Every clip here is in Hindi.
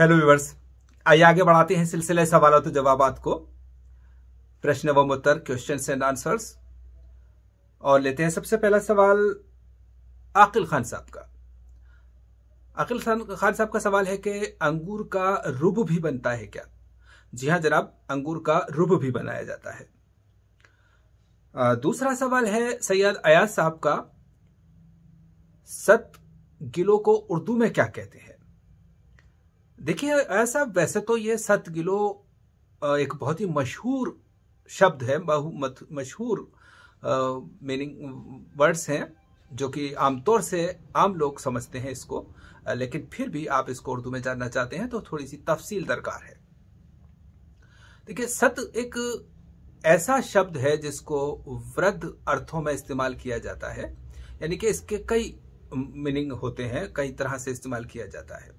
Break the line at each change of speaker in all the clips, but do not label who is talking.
हेलो व्यूवर्स आइए आगे बढ़ाते हैं सिलसिले सवालों तो जवाब को प्रश्न एवं उत्तर क्वेश्चन एंड आंसर्स और लेते हैं सबसे पहला सवाल आकिल खान साहब का आकिल खान साहब का सवाल है कि अंगूर का रूब भी बनता है क्या जी हाँ जनाब अंगूर का रूब भी बनाया जाता है दूसरा सवाल है सैयद अयाज साहब का सत गिलो को उर्दू में क्या कहते हैं देखिए ऐसा वैसे तो ये सत गिलो एक बहुत ही मशहूर शब्द है मशहूर मीनिंग वर्ड्स हैं जो कि आमतौर से आम लोग समझते हैं इसको लेकिन फिर भी आप इसको उर्दू में जानना चाहते हैं तो थोड़ी सी तफसील दरकार है देखिए सत एक ऐसा शब्द है जिसको वृद्ध अर्थों में इस्तेमाल किया जाता है यानी कि इसके कई मीनिंग होते हैं कई तरह से इस्तेमाल किया जाता है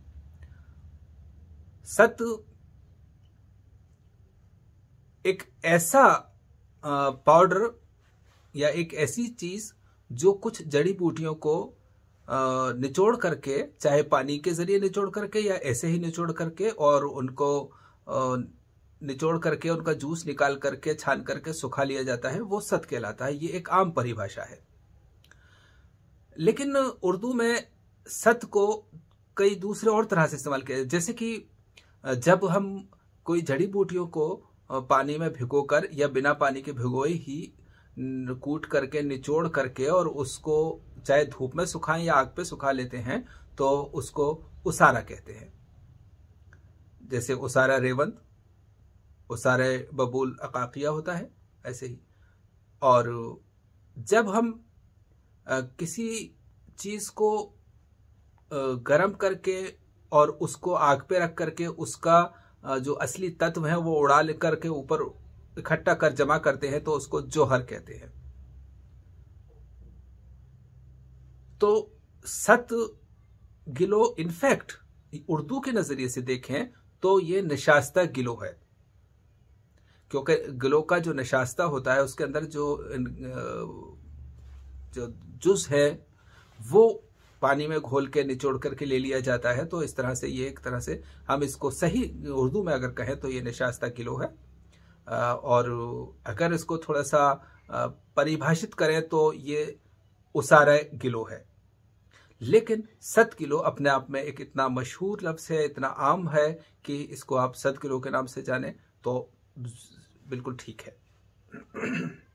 सत्य एक ऐसा पाउडर या एक ऐसी चीज जो कुछ जड़ी बूटियों को निचोड़ करके चाहे पानी के जरिए निचोड़ करके या ऐसे ही निचोड़ करके और उनको निचोड़ करके उनका जूस निकाल करके छान करके सुखा लिया जाता है वो सत कहलाता है ये एक आम परिभाषा है लेकिन उर्दू में सत को कई दूसरे और तरह से इस्तेमाल किया जैसे कि जब हम कोई जड़ी बूटियों को पानी में भिगोकर या बिना पानी के भिगोए ही कूट करके निचोड़ करके और उसको चाहे धूप में सुखाएं या आग पे सुखा लेते हैं तो उसको उसारा कहते हैं जैसे उसारा रेवंत उसारे बबूल अकाकिया होता है ऐसे ही और जब हम किसी चीज़ को गर्म करके और उसको आग पे रख करके उसका जो असली तत्व है वो उड़ा करके ऊपर इकट्ठा कर जमा करते हैं तो उसको जोहर कहते हैं तो सत गिलो इनफैक्ट उर्दू के नजरिए से देखें तो ये निशास्ता गिलो है क्योंकि गिलो का जो निशास्ता होता है उसके अंदर जो जो जुज है वो पानी में घोल के निचोड़ करके ले लिया जाता है तो इस तरह से ये एक तरह से हम इसको सही उर्दू में अगर कहें तो ये निशास्ता किलो है और अगर इसको थोड़ा सा परिभाषित करें तो ये उसारा किलो है लेकिन सत किलो अपने आप में एक इतना मशहूर लफ्ज़ है इतना आम है कि इसको आप सत किलो के नाम से जाने तो बिल्कुल ठीक है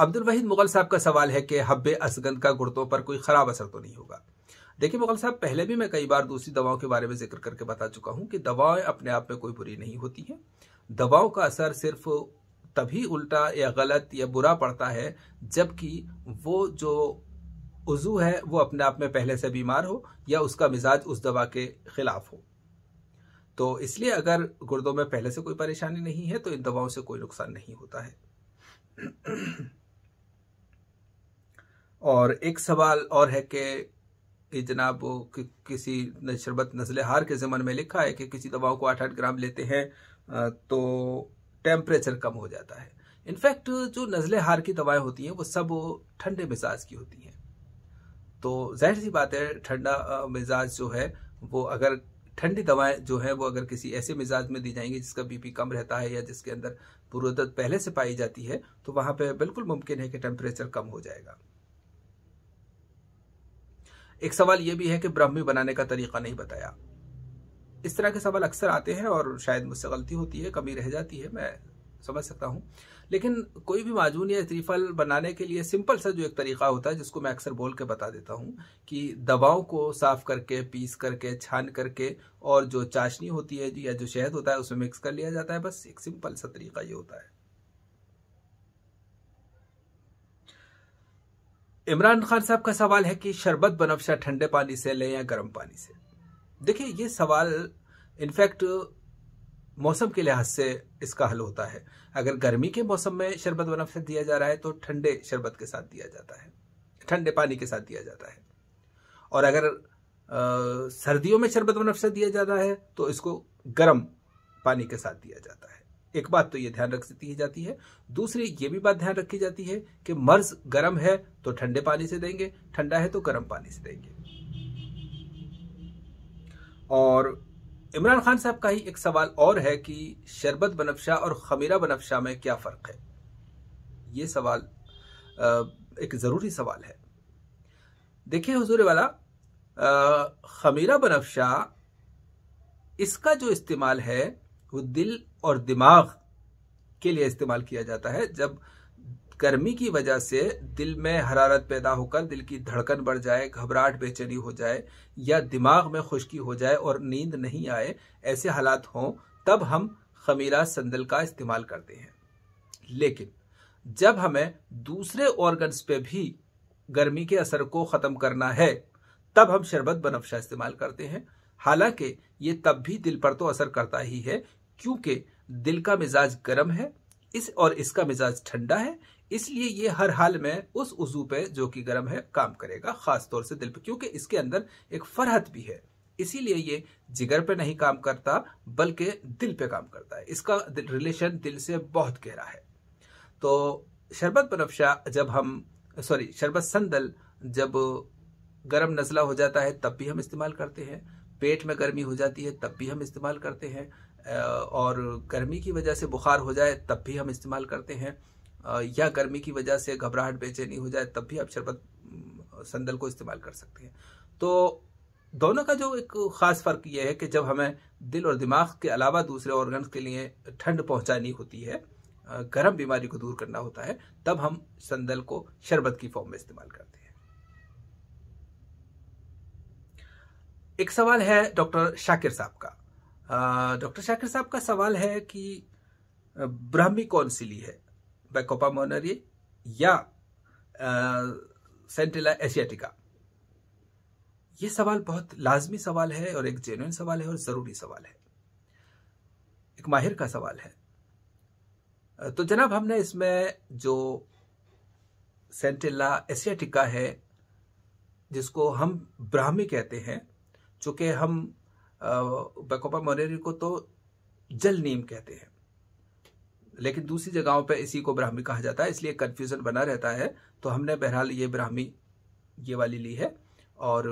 अब्दुल वहीद मुगल साहब का सवाल है कि हब्बे असगंद का गुर्दों पर कोई ख़राब असर तो नहीं होगा देखिए मुगल साहब पहले भी मैं कई बार दूसरी दवाओं के बारे में जिक्र करके बता चुका हूँ कि दवाएं अपने आप में कोई बुरी नहीं होती हैं दवाओं का असर सिर्फ तभी उल्टा या गलत या बुरा पड़ता है जबकि वो जो उजू है वो अपने आप में पहले से बीमार हो या उसका मिजाज उस दवा के खिलाफ हो तो इसलिए अगर गुर्दों में पहले से कोई परेशानी नहीं है तो इन दवाओं से कोई नुकसान नहीं होता है और एक सवाल और है कि कि जनाब वो कि, किसी शरबत हार के ज़मन में लिखा है कि किसी दवाओं को आठ आठ ग्राम लेते हैं तो टेम्परेचर कम हो जाता है इनफैक्ट जो नज़ले हार की दवाएं होती हैं वो सब ठंडे मिजाज की होती हैं तो जाहिर सी बात है ठंडा मिजाज जो है वो अगर ठंडी दवाएं जो है वो अगर किसी ऐसे मिजाज में दी जाएंगी जिसका बीपी कम रहता है या जिसके अंदर पूर्वदत पहले से पाई जाती है तो वहाँ पे बिल्कुल मुमकिन है कि टेम्परेचर कम हो जाएगा एक सवाल यह भी है कि ब्रह्मी बनाने का तरीका नहीं बताया इस तरह के सवाल अक्सर आते हैं और शायद मुझसे गलती होती है कमी रह जाती है मैं समझ सकता हूँ लेकिन कोई भी माजून या त्रिफल बनाने के लिए सिंपल सा जो एक तरीका होता है जिसको मैं अक्सर बोल के बता देता हूँ कि दवाओं को साफ करके पीस करके छान करके और जो चाशनी होती है या जो शहद होता है उसमें मिक्स कर लिया जाता है बस एक सिंपल सा तरीका ये होता है इमरान खान साहब का सवाल है कि शरबत बनफशा ठंडे पानी से लें या गर्म पानी से देखिए ये सवाल इनफैक्ट मौसम के लिहाज से इसका हल होता है अगर गर्मी के मौसम में शरबत बनफशा दिया जा रहा है तो ठंडे शरबत के साथ दिया जाता है ठंडे पानी के साथ दिया जाता है और अगर आ, सर्दियों में शरबत बनफशा दिया जाता है तो इसको गर्म पानी के साथ दिया जाता है एक बात तो ये ध्यान रख दी जाती है दूसरी ये भी बात ध्यान रखी जाती है कि मर्ज गर्म है तो ठंडे पानी से देंगे ठंडा है तो गर्म पानी से देंगे और इमरान खान साहब का ही एक सवाल और है कि शरबत बनफशा और खमीरा बनफशा में क्या फ़र्क है ये सवाल एक ज़रूरी सवाल है देखिए हजूर वाला खमीरा बनफशा इसका जो इस्तेमाल है वो दिल और दिमाग के लिए इस्तेमाल किया जाता है जब गर्मी की वजह से दिल में हरारत पैदा होकर दिल की धड़कन बढ़ जाए घबराहट बेचैनी हो जाए या दिमाग में खुश्की हो जाए और नींद नहीं आए ऐसे हालात हों तब हम खमीरा संदल का इस्तेमाल करते हैं लेकिन जब हमें दूसरे ऑर्गन्स पे भी गर्मी के असर को ख़त्म करना है तब हम शरबत बनफशा इस्तेमाल करते हैं हालांकि ये तब भी दिल पर तो असर करता ही है क्योंकि दिल का मिजाज गर्म है इस और इसका मिजाज ठंडा है इसलिए ये हर हाल में उस उजू पे जो कि गर्म है काम करेगा खास तौर से दिल पर क्योंकि इसके अंदर एक फरहत भी है इसीलिए ये जिगर पे नहीं काम करता बल्कि दिल पे काम करता है इसका दिल, रिलेशन दिल से बहुत गहरा है तो शरबत बनफशा जब हम सॉरी शरबत संदल जब गर्म नज़ला हो जाता है तब भी हम इस्तेमाल करते हैं पेट में गर्मी हो जाती है तब भी हम इस्तेमाल करते हैं और गर्मी की वजह से बुखार हो जाए तब भी हम इस्तेमाल करते हैं या गर्मी की वजह से घबराहट बेचैनी हो जाए तब भी आप शरबत संदल को इस्तेमाल कर सकते हैं तो दोनों का जो एक ख़ास फ़र्क यह है कि जब हमें दिल और दिमाग के अलावा दूसरे ऑर्गन के लिए ठंड पहुंचानी होती है गर्म बीमारी को दूर करना होता है तब हम संदल को शरबत की फॉर्म में इस्तेमाल करते हैं एक सवाल है डॉक्टर शाकिर साहब का डॉक्टर शाकिर साहब का सवाल है कि ब्राह्मी कौन सी ली है बैकोपा मोनरी या सेंटेला एशियाटिका ये सवाल बहुत लाजमी सवाल है और एक जेन्यन सवाल है और ज़रूरी सवाल है एक माहिर का सवाल है तो जनाब हमने इसमें जो सेंटेला एशियाटिका है जिसको हम ब्राह्मी कहते हैं चूँकि हम बैकोपा मोनेरी को तो जल नीम कहते हैं लेकिन दूसरी जगहों पर इसी को ब्राह्मी कहा जाता है इसलिए कन्फ्यूज़न बना रहता है तो हमने बहरहाल ये ब्राह्मी ये वाली ली है और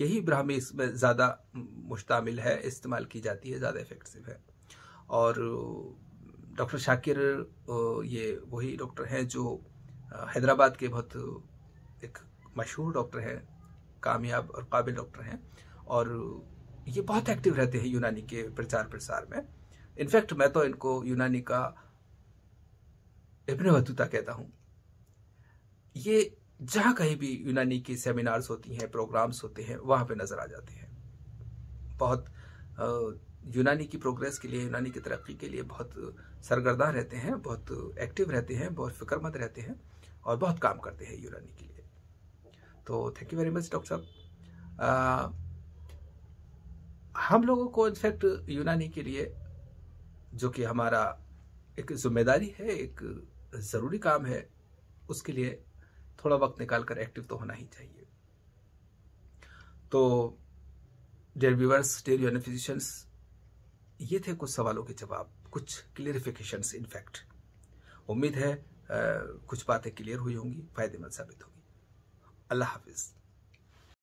यही ब्राह्मी इसमें ज़्यादा मुश्तमिल है इस्तेमाल की जाती है ज़्यादा इफेक्टिव है और डॉक्टर शाकिर ये वही डॉक्टर हैं जो हैदराबाद के बहुत एक मशहूर डॉक्टर हैं कामयाब और काबिल डॉक्टर हैं और ये बहुत एक्टिव रहते हैं यूनानी के प्रचार प्रसार में इनफैक्ट मैं तो इनको यूनानी का इबन बतूता कहता हूँ ये जहाँ कहीं भी यूनानी की सेमिनार्स होती हैं प्रोग्राम्स होते हैं वहाँ पे नज़र आ जाते हैं बहुत यूनानी की प्रोग्रेस के लिए यूनानी की तरक्की के लिए बहुत सरगर्दा रहते हैं बहुत एक्टिव रहते हैं बहुत फिक्रमंद रहते हैं और बहुत काम करते हैं यूनानी के लिए तो thank you very much doctor साहब हम लोगों को इनफैक्ट यूनानी के लिए जो कि हमारा एक जिम्मेदारी है एक ज़रूरी काम है उसके लिए थोड़ा वक्त निकाल कर एक्टिव तो होना ही चाहिए तो dear viewers dear union physicians ये थे कुछ सवालों के जवाब कुछ क्लियरिफिकेशंस इनफैक्ट उम्मीद है आ, कुछ बातें क्लियर हुई होंगी फायदेमंद साबित होगी الله حافظ